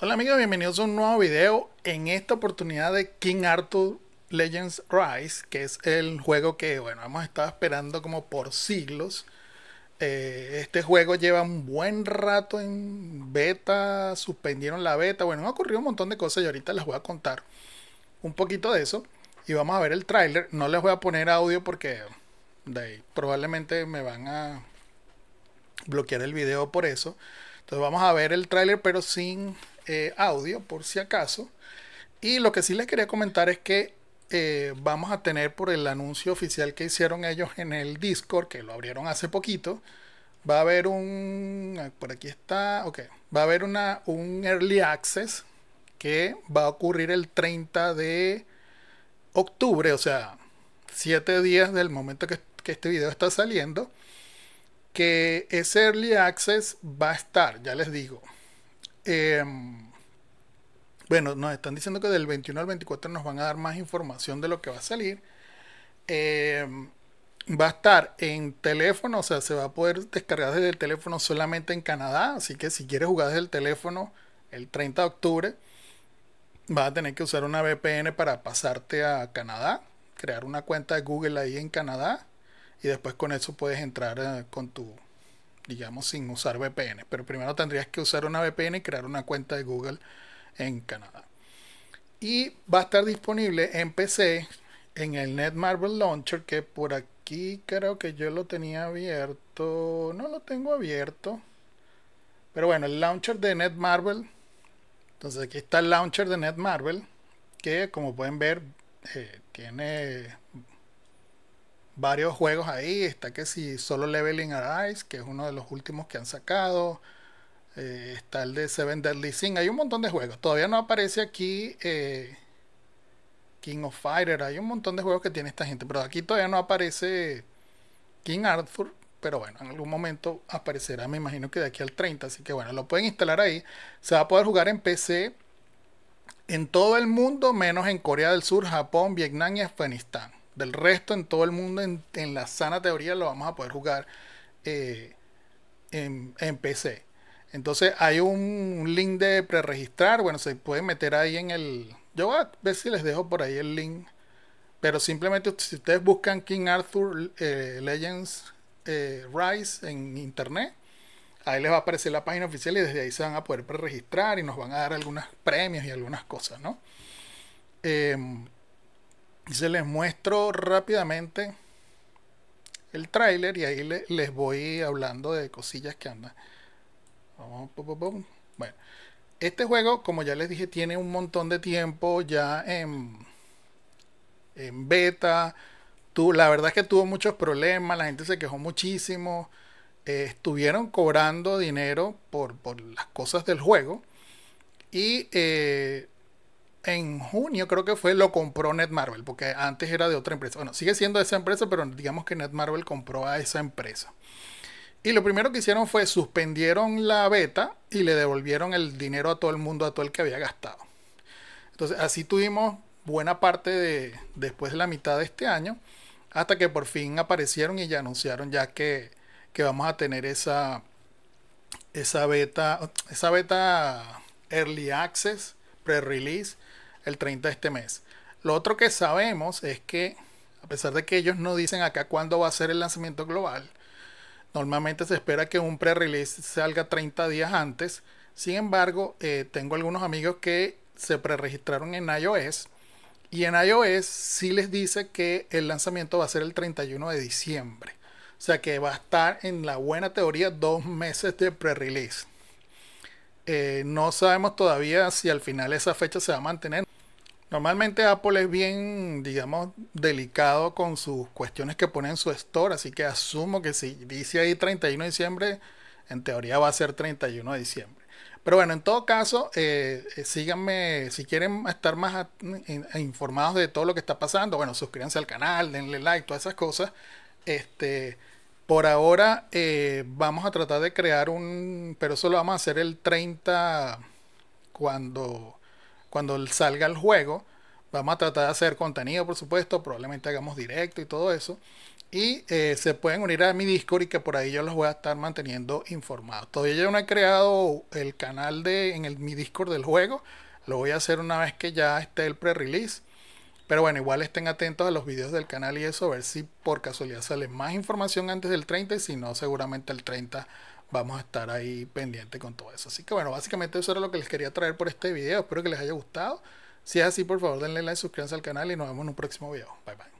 Hola amigos, bienvenidos a un nuevo video. En esta oportunidad de King Arthur Legends Rise, que es el juego que, bueno, hemos estado esperando como por siglos. Eh, este juego lleva un buen rato en beta, suspendieron la beta, bueno, ha ocurrido un montón de cosas y ahorita les voy a contar un poquito de eso. Y vamos a ver el tráiler. No les voy a poner audio porque de probablemente me van a bloquear el video por eso. Entonces vamos a ver el tráiler pero sin eh, audio por si acaso. Y lo que sí les quería comentar es que eh, vamos a tener por el anuncio oficial que hicieron ellos en el Discord, que lo abrieron hace poquito, va a haber un... Ah, por aquí está, ok. Va a haber una, un early access que va a ocurrir el 30 de octubre, o sea, 7 días del momento que, que este video está saliendo, que ese early access va a estar, ya les digo, Em, bueno, nos están diciendo que del 21 al 24 nos van a dar más información de lo que va a salir. Em, va a estar en teléfono, o sea, se va a poder descargar desde el teléfono solamente en Canadá. Así que si quieres jugar desde el teléfono el 30 de octubre, vas a tener que usar una VPN para pasarte a Canadá, crear una cuenta de Google ahí en Canadá y después con eso puedes entrar eh, con tu digamos, sin usar VPN. Pero primero tendrías que usar una VPN y crear una cuenta de Google en Canadá. Y va a estar disponible en PC en el Netmarble Launcher, que por aquí creo que yo lo tenía abierto. No lo tengo abierto. Pero bueno, el launcher de Netmarble. Entonces aquí está el launcher de Netmarble, que como pueden ver eh, tiene varios juegos ahí. Está que si solo Leveling Arise, que es uno de los últimos que han sacado. Eh, está el de Seven Deadly Sin. Hay un montón de juegos. Todavía no aparece aquí eh, King of Fighter. Hay un montón de juegos que tiene esta gente. Pero aquí todavía no aparece King Arthur. Pero bueno, en algún momento aparecerá, me imagino que de aquí al 30. Así que bueno, lo pueden instalar ahí. Se va a poder jugar en PC en todo el mundo, menos en Corea del Sur, Japón, Vietnam y Afganistán del resto en todo el mundo, en, la sana teoría, lo vamos a poder jugar eh, en, PC. Entonces hay un, link de preregistrar. Bueno, se puede meter ahí en el. Yo voy a ver si les dejo por ahí el link. Pero simplemente si ustedes buscan King Arthur eh, Legends eh, Rise en internet, ahí les va a aparecer la página oficial y desde ahí se van a poder preregistrar y nos van a dar algunos premios y algunas cosas, ¿no? Em, y se les muestro rápidamente el tráiler y ahí les voy hablando de cosillas que andan. Bueno, este juego, como ya les dije, tiene un montón de tiempo ya en, en beta. Tu, la verdad es que tuvo muchos problemas, la gente se quejó muchísimo. Eh, estuvieron cobrando dinero por, las cosas del juego. Y eh, en junio creo que fue, lo compró Netmarvel, porque antes era de otra empresa. Bueno, sigue siendo esa empresa, pero digamos que Netmarvel compró a esa empresa. Y lo primero que hicieron fue suspendieron la beta y le devolvieron el dinero a todo el mundo, a todo el que había gastado. Entonces así tuvimos buena parte de después de la mitad de este año, hasta que por fin aparecieron y ya anunciaron ya que, que vamos a tener esa, esa beta, esa beta early access pre-release el 30 de este mes. Lo otro que sabemos es que, a pesar de que ellos no dicen acá cuándo va a ser el lanzamiento global, normalmente se espera que un pre-release salga 30 días antes. Sin embargo, eh, tengo algunos amigos que se pre-registraron en iOS y en iOS sí les dice que el lanzamiento va a ser el 31 de diciembre. O sea que va a estar en la buena teoría dos meses de pre-release. Eh, no sabemos todavía si al final esa fecha se va a mantener. Normalmente Apple es bien, digamos, delicado con sus cuestiones que pone en su store, así que asumo que si dice ahí 31 de diciembre, en teoría va a ser 31 de diciembre. Pero bueno, en todo caso, eh, eh, síganme, si quieren estar más informados de todo lo que está pasando, bueno, suscríbanse al canal, denle like, todas esas cosas. Este, por ahora eh, vamos a tratar de crear un, pero eso lo vamos a hacer el 30 cuando, cuando salga el juego. Vamos a tratar de hacer contenido, por supuesto, probablemente hagamos directo y todo eso. Y eh, se pueden unir a mi Discord y que por ahí yo los voy a estar manteniendo informados. Todavía yo no he creado el canal de, en el, mi Discord del juego. Lo voy a hacer una vez que ya esté el pre-release. Pero bueno, igual estén atentos a los videos del canal y eso, a ver si por casualidad sale más información antes del 30 y si no, seguramente el 30 vamos a estar ahí pendiente con todo eso. Así que bueno, básicamente eso era lo que les quería traer por este video. Espero que les haya gustado. Si es así, por favor denle like, suscríbanse al canal y nos vemos en un próximo video. Bye bye.